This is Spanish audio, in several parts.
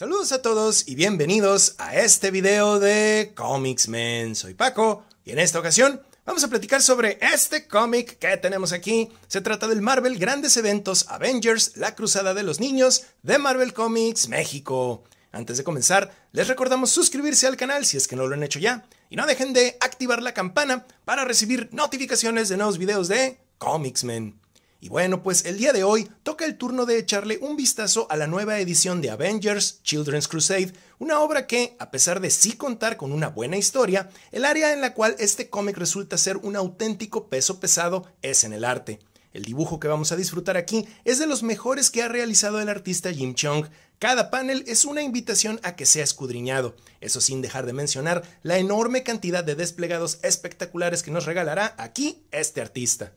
Saludos a todos y bienvenidos a este video de Comics Men. Soy Paco y en esta ocasión vamos a platicar sobre este cómic que tenemos aquí. Se trata del Marvel Grandes Eventos Avengers, la Cruzada de los Niños de Marvel Comics México. Antes de comenzar, les recordamos suscribirse al canal si es que no lo han hecho ya y no dejen de activar la campana para recibir notificaciones de nuevos videos de Comics Men. Y bueno, pues el día de hoy toca el turno de echarle un vistazo a la nueva edición de Avengers Children's Crusade, una obra que, a pesar de sí contar con una buena historia, el área en la cual este cómic resulta ser un auténtico peso pesado es en el arte. El dibujo que vamos a disfrutar aquí es de los mejores que ha realizado el artista Jim Chung. Cada panel es una invitación a que sea escudriñado, eso sin dejar de mencionar la enorme cantidad de desplegados espectaculares que nos regalará aquí este artista.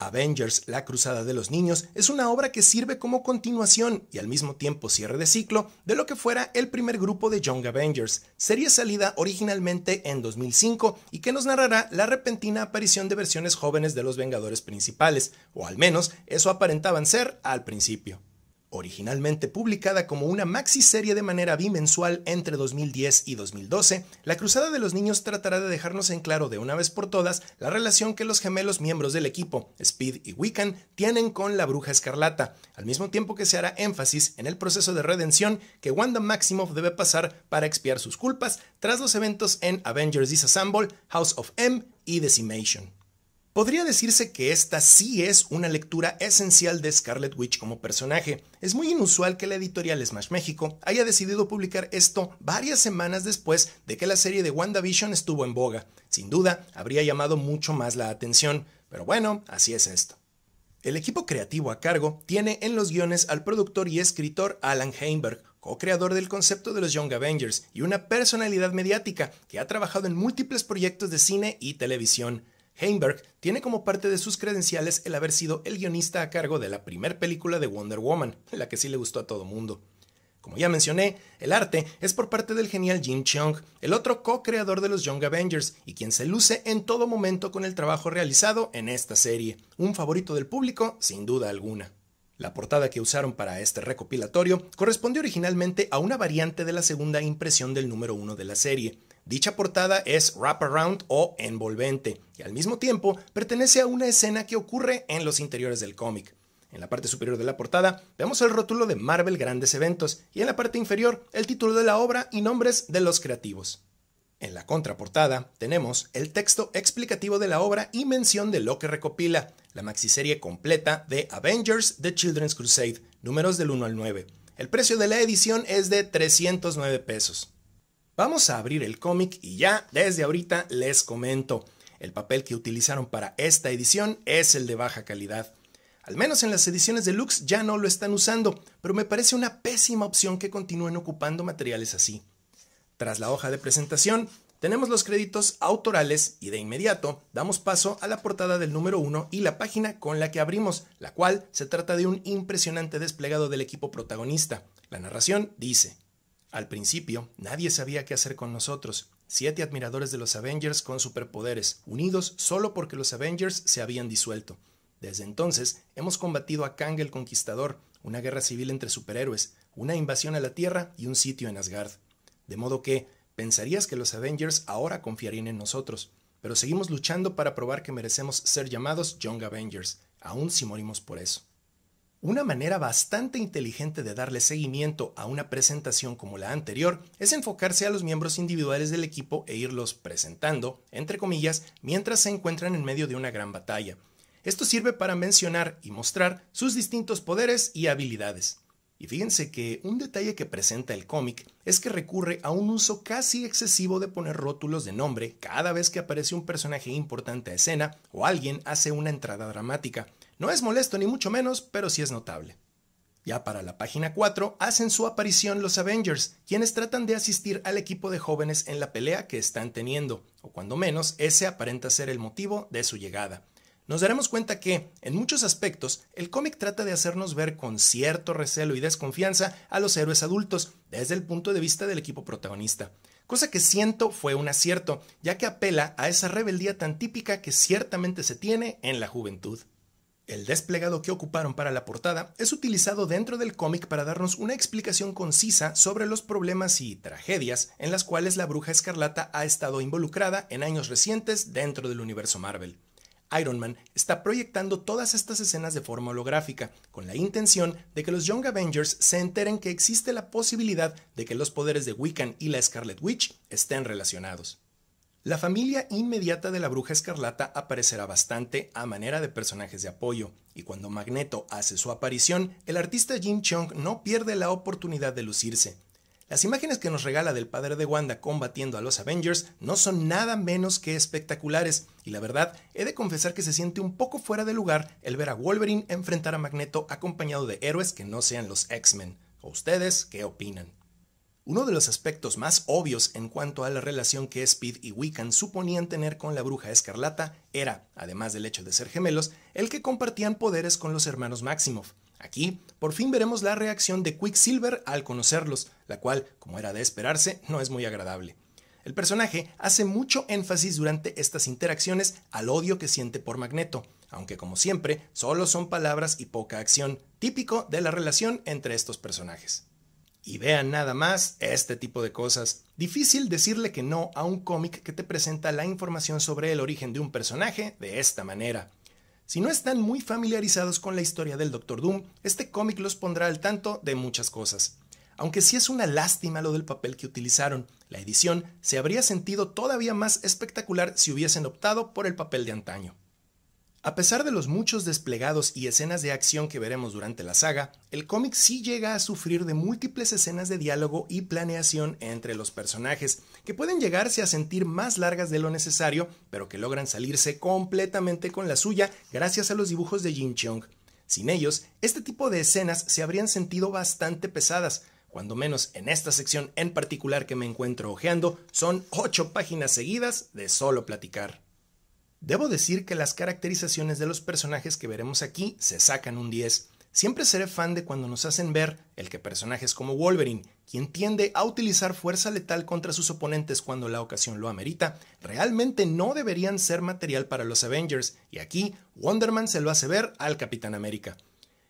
Avengers, la Cruzada de los Niños, es una obra que sirve como continuación y al mismo tiempo cierre de ciclo de lo que fuera el primer grupo de Young Avengers, serie salida originalmente en 2005 y que nos narrará la repentina aparición de versiones jóvenes de los Vengadores principales, o al menos eso aparentaban ser al principio. Originalmente publicada como una maxi serie de manera bimensual entre 2010 y 2012, La Cruzada de los Niños tratará de dejarnos en claro de una vez por todas la relación que los gemelos miembros del equipo, Speed y Wiccan, tienen con la Bruja Escarlata, al mismo tiempo que se hará énfasis en el proceso de redención que Wanda Maximoff debe pasar para expiar sus culpas tras los eventos en Avengers Disassemble, House of M y Decimation. Podría decirse que esta sí es una lectura esencial de Scarlet Witch como personaje. Es muy inusual que la editorial Smash México haya decidido publicar esto varias semanas después de que la serie de WandaVision estuvo en boga. Sin duda, habría llamado mucho más la atención, pero bueno, así es esto. El equipo creativo a cargo tiene en los guiones al productor y escritor Alan Heinberg, co-creador del concepto de los Young Avengers y una personalidad mediática que ha trabajado en múltiples proyectos de cine y televisión. Heinberg tiene como parte de sus credenciales el haber sido el guionista a cargo de la primera película de Wonder Woman, la que sí le gustó a todo mundo. Como ya mencioné, el arte es por parte del genial Jim Chung, el otro co-creador de los Young Avengers y quien se luce en todo momento con el trabajo realizado en esta serie, un favorito del público sin duda alguna. La portada que usaron para este recopilatorio corresponde originalmente a una variante de la segunda impresión del número uno de la serie, Dicha portada es wraparound o envolvente y al mismo tiempo pertenece a una escena que ocurre en los interiores del cómic. En la parte superior de la portada vemos el rótulo de Marvel Grandes Eventos y en la parte inferior el título de la obra y nombres de los creativos. En la contraportada tenemos el texto explicativo de la obra y mención de lo que recopila, la maxiserie completa de Avengers The Children's Crusade, números del 1 al 9. El precio de la edición es de 309 pesos. Vamos a abrir el cómic y ya desde ahorita les comento. El papel que utilizaron para esta edición es el de baja calidad. Al menos en las ediciones deluxe ya no lo están usando, pero me parece una pésima opción que continúen ocupando materiales así. Tras la hoja de presentación, tenemos los créditos autorales y de inmediato damos paso a la portada del número 1 y la página con la que abrimos, la cual se trata de un impresionante desplegado del equipo protagonista. La narración dice, al principio, nadie sabía qué hacer con nosotros, siete admiradores de los Avengers con superpoderes, unidos solo porque los Avengers se habían disuelto. Desde entonces, hemos combatido a Kang el Conquistador, una guerra civil entre superhéroes, una invasión a la Tierra y un sitio en Asgard. De modo que, pensarías que los Avengers ahora confiarían en nosotros, pero seguimos luchando para probar que merecemos ser llamados Young Avengers, aun si morimos por eso. Una manera bastante inteligente de darle seguimiento a una presentación como la anterior es enfocarse a los miembros individuales del equipo e irlos presentando, entre comillas, mientras se encuentran en medio de una gran batalla. Esto sirve para mencionar y mostrar sus distintos poderes y habilidades. Y fíjense que un detalle que presenta el cómic es que recurre a un uso casi excesivo de poner rótulos de nombre cada vez que aparece un personaje importante a escena o alguien hace una entrada dramática no es molesto ni mucho menos, pero sí es notable. Ya para la página 4 hacen su aparición los Avengers, quienes tratan de asistir al equipo de jóvenes en la pelea que están teniendo, o cuando menos ese aparenta ser el motivo de su llegada. Nos daremos cuenta que, en muchos aspectos, el cómic trata de hacernos ver con cierto recelo y desconfianza a los héroes adultos desde el punto de vista del equipo protagonista, cosa que siento fue un acierto, ya que apela a esa rebeldía tan típica que ciertamente se tiene en la juventud. El desplegado que ocuparon para la portada es utilizado dentro del cómic para darnos una explicación concisa sobre los problemas y tragedias en las cuales la bruja escarlata ha estado involucrada en años recientes dentro del universo Marvel. Iron Man está proyectando todas estas escenas de forma holográfica, con la intención de que los Young Avengers se enteren que existe la posibilidad de que los poderes de Wiccan y la Scarlet Witch estén relacionados. La familia inmediata de la bruja escarlata aparecerá bastante a manera de personajes de apoyo, y cuando Magneto hace su aparición, el artista Jim Chung no pierde la oportunidad de lucirse. Las imágenes que nos regala del padre de Wanda combatiendo a los Avengers no son nada menos que espectaculares, y la verdad, he de confesar que se siente un poco fuera de lugar el ver a Wolverine enfrentar a Magneto acompañado de héroes que no sean los X-Men. ustedes qué opinan? Uno de los aspectos más obvios en cuanto a la relación que Speed y Wiccan suponían tener con la bruja escarlata era, además del hecho de ser gemelos, el que compartían poderes con los hermanos Maximoff. Aquí, por fin veremos la reacción de Quicksilver al conocerlos, la cual, como era de esperarse, no es muy agradable. El personaje hace mucho énfasis durante estas interacciones al odio que siente por Magneto, aunque como siempre, solo son palabras y poca acción, típico de la relación entre estos personajes y vean nada más este tipo de cosas. Difícil decirle que no a un cómic que te presenta la información sobre el origen de un personaje de esta manera. Si no están muy familiarizados con la historia del Doctor Doom, este cómic los pondrá al tanto de muchas cosas. Aunque sí es una lástima lo del papel que utilizaron, la edición se habría sentido todavía más espectacular si hubiesen optado por el papel de antaño. A pesar de los muchos desplegados y escenas de acción que veremos durante la saga, el cómic sí llega a sufrir de múltiples escenas de diálogo y planeación entre los personajes, que pueden llegarse a sentir más largas de lo necesario, pero que logran salirse completamente con la suya gracias a los dibujos de Jin Chung. Sin ellos, este tipo de escenas se habrían sentido bastante pesadas, cuando menos en esta sección en particular que me encuentro hojeando, son 8 páginas seguidas de solo platicar. Debo decir que las caracterizaciones de los personajes que veremos aquí se sacan un 10. Siempre seré fan de cuando nos hacen ver el que personajes como Wolverine, quien tiende a utilizar fuerza letal contra sus oponentes cuando la ocasión lo amerita, realmente no deberían ser material para los Avengers, y aquí Wonderman se lo hace ver al Capitán América.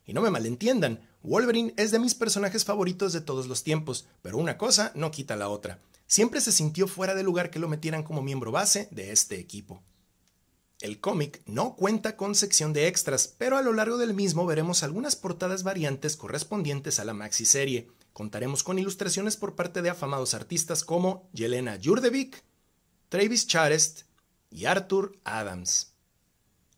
Y no me malentiendan, Wolverine es de mis personajes favoritos de todos los tiempos, pero una cosa no quita la otra. Siempre se sintió fuera de lugar que lo metieran como miembro base de este equipo. El cómic no cuenta con sección de extras, pero a lo largo del mismo veremos algunas portadas variantes correspondientes a la serie. Contaremos con ilustraciones por parte de afamados artistas como Yelena Jurdevic, Travis Charest y Arthur Adams.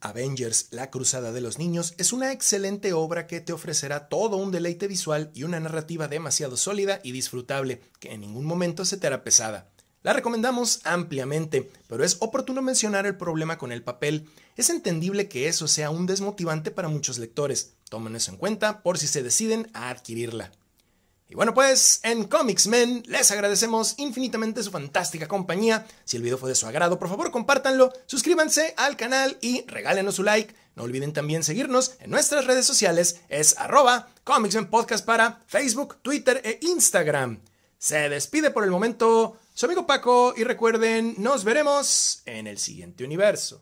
Avengers, la Cruzada de los Niños, es una excelente obra que te ofrecerá todo un deleite visual y una narrativa demasiado sólida y disfrutable, que en ningún momento se te hará pesada. La recomendamos ampliamente, pero es oportuno mencionar el problema con el papel. Es entendible que eso sea un desmotivante para muchos lectores. Tomen eso en cuenta por si se deciden a adquirirla. Y bueno, pues en Comics Men les agradecemos infinitamente su fantástica compañía. Si el video fue de su agrado, por favor compártanlo, suscríbanse al canal y regálenos su like. No olviden también seguirnos en nuestras redes sociales, es arroba Comics Men Podcast para Facebook, Twitter e Instagram. Se despide por el momento su amigo Paco y recuerden, nos veremos en el siguiente universo.